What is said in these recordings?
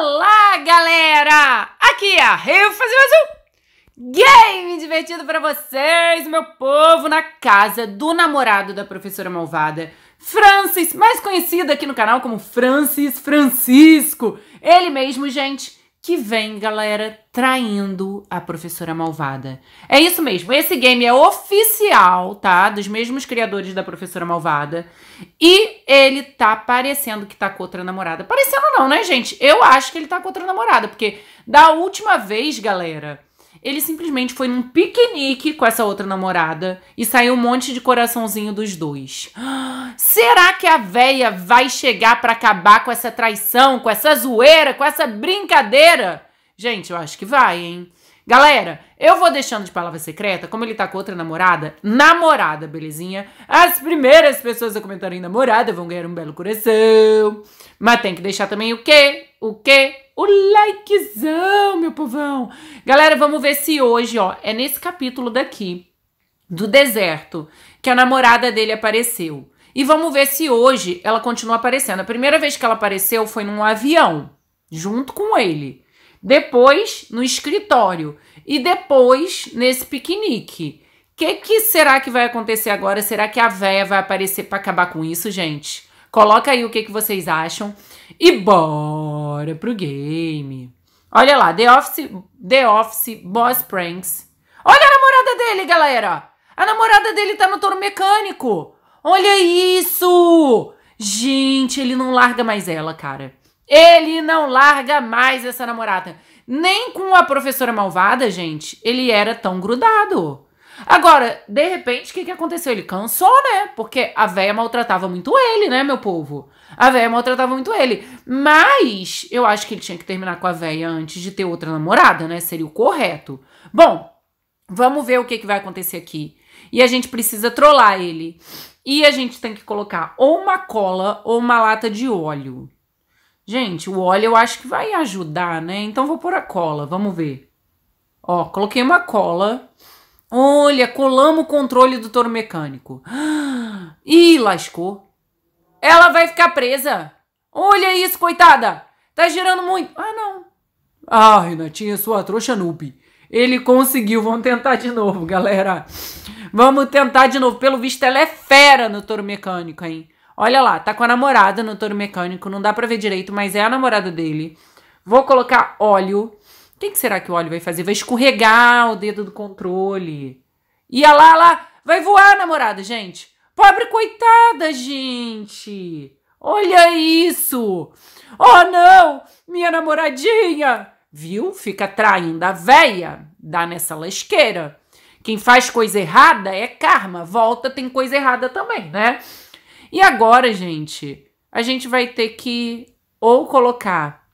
Olá, galera! Aqui é a Rio fazer mais um game divertido para vocês, meu povo, na casa do namorado da professora malvada, Francis, mais conhecido aqui no canal como Francis Francisco. Ele mesmo, gente, que vem, galera, traindo a professora malvada. É isso mesmo, esse game é oficial, tá? Dos mesmos criadores da professora malvada. E ele tá parecendo que tá com outra namorada. Parecendo não, né, gente? Eu acho que ele tá com outra namorada, porque da última vez, galera, ele simplesmente foi num piquenique com essa outra namorada e saiu um monte de coraçãozinho dos dois. Será que a véia vai chegar para acabar com essa traição, com essa zoeira, com essa brincadeira? Gente, eu acho que vai, hein? Galera, eu vou deixando de palavra secreta, como ele tá com outra namorada, namorada, belezinha? As primeiras pessoas a comentarem namorada vão ganhar um belo coração. Mas tem que deixar também o quê? O quê? o likezão, meu povão. Galera, vamos ver se hoje, ó, é nesse capítulo daqui, do deserto, que a namorada dele apareceu. E vamos ver se hoje ela continua aparecendo. A primeira vez que ela apareceu foi num avião, junto com ele. Depois, no escritório. E depois, nesse piquenique. O que, que será que vai acontecer agora? Será que a véia vai aparecer para acabar com isso, gente? Coloca aí o que, que vocês acham. E bora pro game. Olha lá, The Office, The Office Boss Pranks. Olha a namorada dele, galera! A namorada dele tá no touro mecânico. Olha isso! Gente, ele não larga mais ela, cara. Ele não larga mais essa namorada. Nem com a professora malvada, gente, ele era tão grudado. Agora, de repente, o que, que aconteceu? Ele cansou, né? Porque a véia maltratava muito ele, né, meu povo? A véia maltratava muito ele. Mas eu acho que ele tinha que terminar com a véia antes de ter outra namorada, né? Seria o correto. Bom, vamos ver o que, que vai acontecer aqui. E a gente precisa trollar ele. E a gente tem que colocar ou uma cola ou uma lata de óleo. Gente, o óleo eu acho que vai ajudar, né? Então vou pôr a cola, vamos ver. Ó, coloquei uma cola. Olha, colamos o controle do touro mecânico. Ih, lascou. Ela vai ficar presa. Olha isso, coitada. Tá girando muito. Ah, não. Ah, Renatinha, sua trouxa noob. Ele conseguiu. Vamos tentar de novo, galera. Vamos tentar de novo. Pelo visto, ela é fera no touro mecânico, hein? Olha lá, tá com a namorada no touro mecânico. Não dá pra ver direito, mas é a namorada dele. Vou colocar óleo. O que, será que o óleo vai fazer? Vai escorregar o dedo do controle. Ia lá, lá, vai voar, namorada, gente. Pobre coitada, gente. Olha isso. Oh, não, minha namoradinha. Viu? Fica traindo a véia. Dá nessa lasqueira. Quem faz coisa errada é karma. Volta, tem coisa errada também, né? E agora, gente, a gente vai ter que ou colocar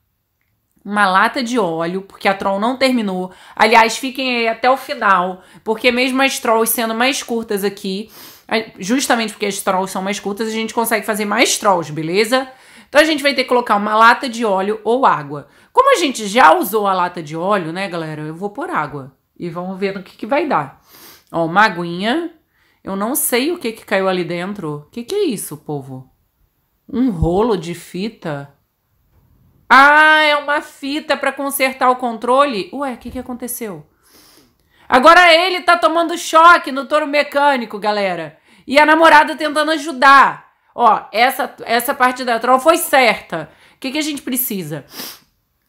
uma lata de óleo, porque a Troll não terminou. Aliás, fiquem aí até o final, porque mesmo as Trolls sendo mais curtas aqui, justamente porque as Trolls são mais curtas, a gente consegue fazer mais Trolls, beleza? Então a gente vai ter que colocar uma lata de óleo ou água. Como a gente já usou a lata de óleo, né, galera? Eu vou por água e vamos ver no que, que vai dar. Ó, uma aguinha. Eu não sei o que, que caiu ali dentro. O que, que é isso, povo? Um rolo de fita? Ah, é uma fita para consertar o controle? Ué, o que, que aconteceu? Agora ele tá tomando choque no touro mecânico, galera. E a namorada tentando ajudar. Ó, essa, essa parte da troll foi certa. O que, que a gente precisa?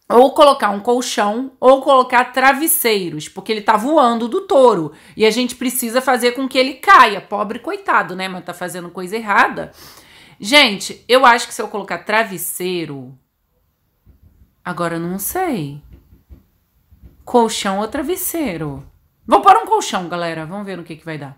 Ou colocar um colchão, ou colocar travesseiros, porque ele tá voando do touro. E a gente precisa fazer com que ele caia. Pobre coitado, né? Mas tá fazendo coisa errada. Gente, eu acho que se eu colocar travesseiro, Agora não sei. Colchão ou travesseiro? Vou pôr um colchão, galera. Vamos ver no que, que vai dar.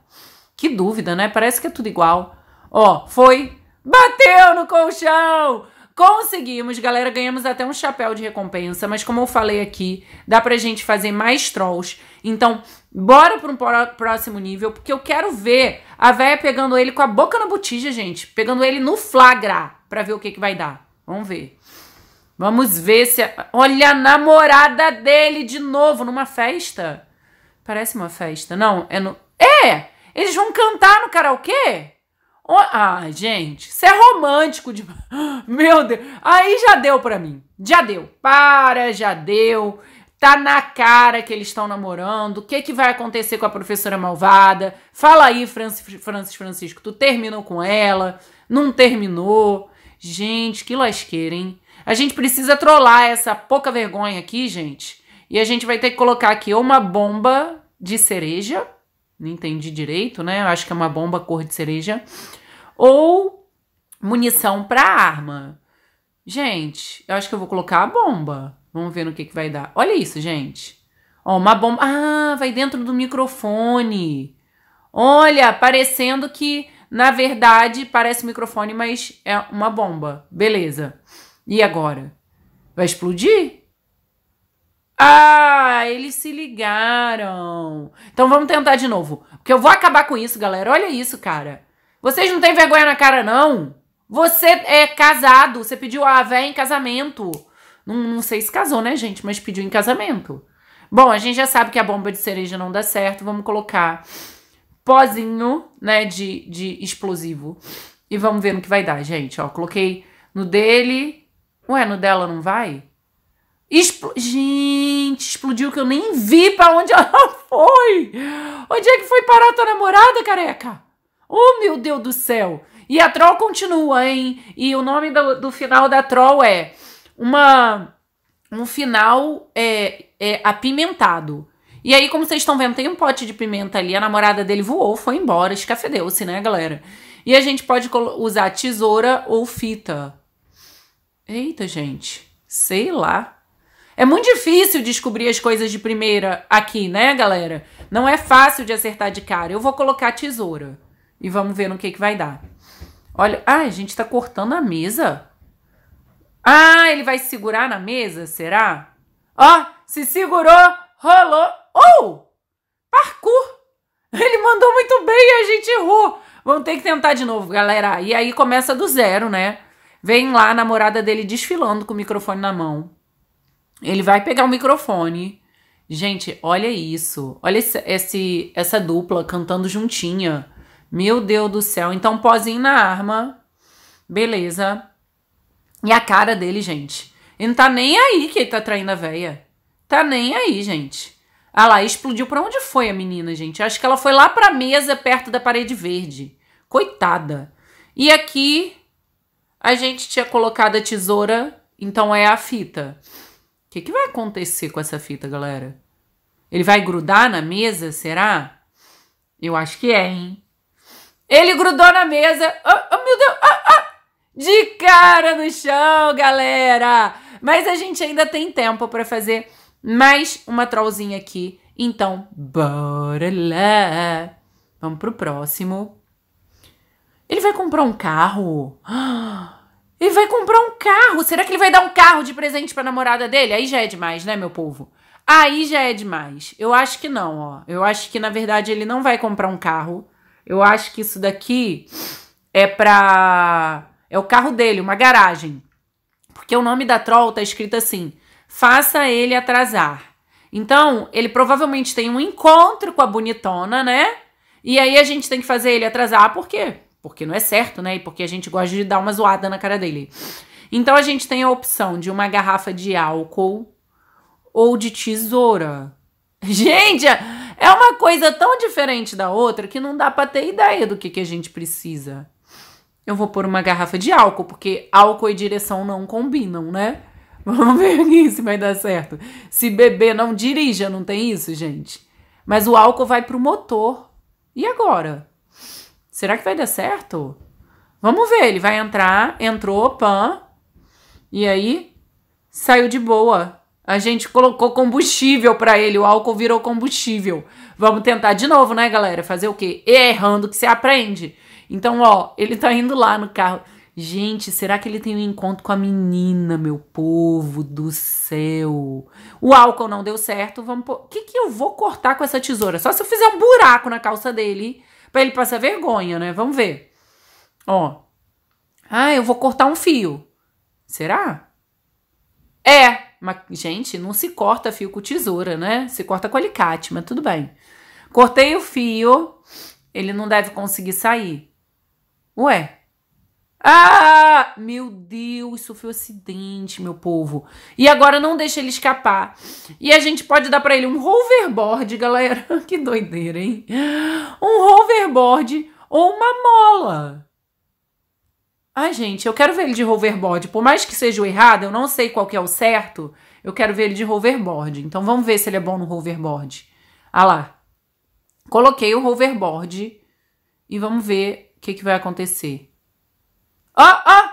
Que dúvida, né? Parece que é tudo igual. Ó, foi. Bateu no colchão! Conseguimos, galera. Ganhamos até um chapéu de recompensa. Mas como eu falei aqui, dá pra gente fazer mais trolls. Então, bora para um próximo nível. Porque eu quero ver a véia pegando ele com a boca na botija, gente. Pegando ele no flagra. Pra ver o que, que vai dar. Vamos ver. Vamos ver se. A... Olha a namorada dele de novo numa festa. Parece uma festa. Não, é no. É! Eles vão cantar no karaokê? Oh, ah, gente, isso é romântico de. Meu Deus! Aí já deu pra mim. Já deu. Para, já deu. Tá na cara que eles estão namorando. O que, que vai acontecer com a professora malvada? Fala aí, Francis, Francis Francisco. Tu terminou com ela? Não terminou? Gente, que lasqueira, hein? A gente precisa trollar essa pouca vergonha aqui, gente. E a gente vai ter que colocar aqui uma bomba de cereja. Não entendi direito, né? Eu acho que é uma bomba cor de cereja. Ou munição para arma. Gente, eu acho que eu vou colocar a bomba. Vamos ver no que, que vai dar. Olha isso, gente. Ó, uma bomba. Ah, vai dentro do microfone. Olha, parecendo que, na verdade, parece um microfone, mas é uma bomba. Beleza. E agora? Vai explodir? Ah, eles se ligaram. Então vamos tentar de novo. Porque eu vou acabar com isso, galera. Olha isso, cara. Vocês não têm vergonha na cara, não? Você é casado. Você pediu a véia em casamento. Não, não sei se casou, né, gente? Mas pediu em casamento. Bom, a gente já sabe que a bomba de cereja não dá certo. Vamos colocar pozinho, né, de, de explosivo. E vamos ver no que vai dar, gente. Ó, coloquei no dele, Ué, no dela não vai? Expl... Gente, explodiu que eu nem vi para onde ela foi. Onde é que foi parar tua namorada, careca? Oh, meu Deus do céu. E a troll continua, hein? E o nome do, do final da troll é uma um final é, é apimentado. E aí, como vocês estão vendo, tem um pote de pimenta ali. A namorada dele voou, foi embora, escafedeu-se, né, galera? E a gente pode usar tesoura ou fita Eita, gente, sei lá. É muito difícil descobrir as coisas de primeira aqui, né, galera? Não é fácil de acertar de cara. Eu vou colocar a tesoura e vamos ver no que, que vai dar. Olha, ah, a gente tá cortando a mesa. Ah, ele vai se segurar na mesa, será? Ó, oh, se segurou, rolou. Oh! Parkour! Ele mandou muito bem e a gente errou. Vamos ter que tentar de novo, galera. E aí começa do zero, né? Vem lá a namorada dele desfilando com o microfone na mão. Ele vai pegar o microfone. Gente, olha isso. Olha esse, esse essa dupla cantando juntinha. Meu Deus do céu. Então, pozinho na arma. Beleza. E a cara dele, gente. Ele não tá nem aí que ele tá traindo a véia. Tá nem aí, gente. Ah lá, explodiu. Pra onde foi a menina, gente? Acho que ela foi lá pra mesa, perto da parede verde. Coitada. E aqui, a gente tinha colocado a tesoura, então é a fita. O que, que vai acontecer com essa fita, galera? Ele vai grudar na mesa, será? Eu acho que é, hein? Ele grudou na mesa. Oh, oh meu Deus! Oh, oh. De cara no chão, galera! Mas a gente ainda tem tempo para fazer mais uma trollzinha aqui. Então, bora lá! Vamos pro próximo. Ele vai comprar um carro. Ah! Ele vai comprar um carro. Será que ele vai dar um carro de presente pra namorada dele? Aí já é demais, né, meu povo? Aí já é demais. Eu acho que não, ó. Eu acho que, na verdade, ele não vai comprar um carro. Eu acho que isso daqui é pra. É o carro dele, uma garagem. Porque o nome da Troll tá escrito assim: faça ele atrasar. Então, ele provavelmente tem um encontro com a bonitona, né? E aí a gente tem que fazer ele atrasar, por quê? porque não é certo, né? E porque a gente gosta de dar uma zoada na cara dele. Então a gente tem a opção de uma garrafa de álcool ou de tesoura. Gente, é, é uma coisa tão diferente da outra que não dá para ter ideia do que, que a gente precisa. Eu vou pôr uma garrafa de álcool, porque álcool e direção não combinam, né? Vamos ver aqui se vai dar certo. Se beber, não dirija, não tem isso, gente. Mas o álcool vai pro motor. E agora? Será que vai dar certo? Vamos ver, ele vai entrar, entrou, pan, e aí saiu de boa. A gente colocou combustível para ele, o álcool virou combustível. Vamos tentar de novo, né, galera? Fazer o quê? Errando que você aprende. Então, ó, ele tá indo lá no carro. Gente, será que ele tem um encontro com a menina, meu povo do céu? O álcool não deu certo, vamos pôr. O que, que eu vou cortar com essa tesoura? Só se eu fizer um buraco na calça dele para ele passar vergonha, né? Vamos ver. Ó. Ah, eu vou cortar um fio. Será? É, mas, gente, não se corta fio com tesoura, né? Se corta com alicate, mas tudo bem. Cortei o fio, ele não deve conseguir sair. Ué, ah! Meu Deus, isso foi um acidente, meu povo. E agora não deixa ele escapar. E a gente pode dar para ele um hoverboard, galera. que doideira, hein? Um hoverboard ou uma mola. Ai, gente, eu quero ver ele de hoverboard. Por mais que seja o errado, eu não sei qual que é o certo. Eu quero ver ele de hoverboard. Então vamos ver se ele é bom no hoverboard. Ah lá. Coloquei o hoverboard e vamos ver o que, que vai acontecer. Ó, ah, ó! Ah.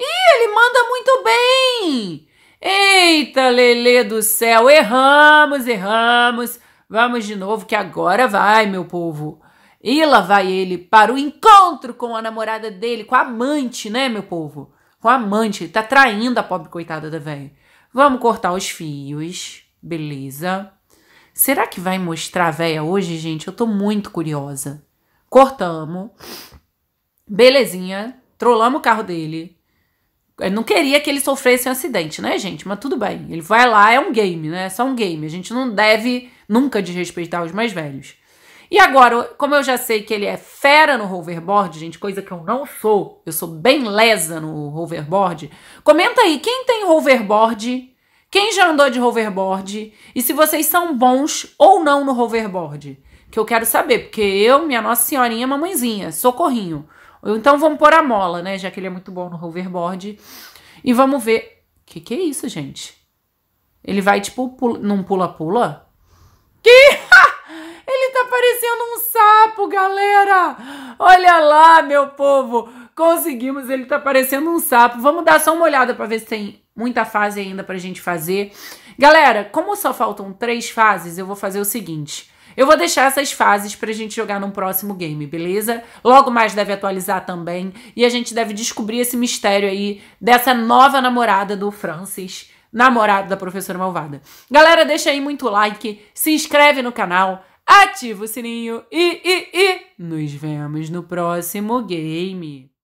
Ih, ele manda muito bem! Eita, Lele do céu, erramos, erramos. Vamos de novo, que agora vai, meu povo. E lá vai ele para o encontro com a namorada dele, com a amante, né, meu povo? Com a amante, ele tá traindo a pobre coitada da velha. Vamos cortar os fios, beleza. Será que vai mostrar a véia hoje, gente? Eu tô muito curiosa. Cortamos. Belezinha trollamos o carro dele. Eu não queria que ele sofresse um acidente, né, gente? Mas tudo bem. Ele vai lá, é um game, né? É só um game. A gente não deve nunca desrespeitar os mais velhos. E agora, como eu já sei que ele é fera no hoverboard, gente, coisa que eu não sou, eu sou bem lesa no hoverboard. Comenta aí, quem tem hoverboard? Quem já andou de hoverboard? E se vocês são bons ou não no hoverboard? Que eu quero saber, porque eu, minha Nossa Senhorinha, mamãezinha, socorrinho então vamos pôr a mola, né? Já que ele é muito bom no hoverboard. E vamos ver. Que que é isso, gente? Ele vai, tipo, pula, num pula-pula? Que? ele tá parecendo um sapo, galera! Olha lá, meu povo! Conseguimos, ele tá parecendo um sapo. Vamos dar só uma olhada pra ver se tem muita fase ainda pra gente fazer. Galera, como só faltam três fases, eu vou fazer o seguinte. Eu vou deixar essas fases pra gente jogar num próximo game, beleza? Logo mais deve atualizar também e a gente deve descobrir esse mistério aí dessa nova namorada do Francis, namorado da professora malvada. Galera, deixa aí muito like, se inscreve no canal, ativa o sininho e, e, e nos vemos no próximo game.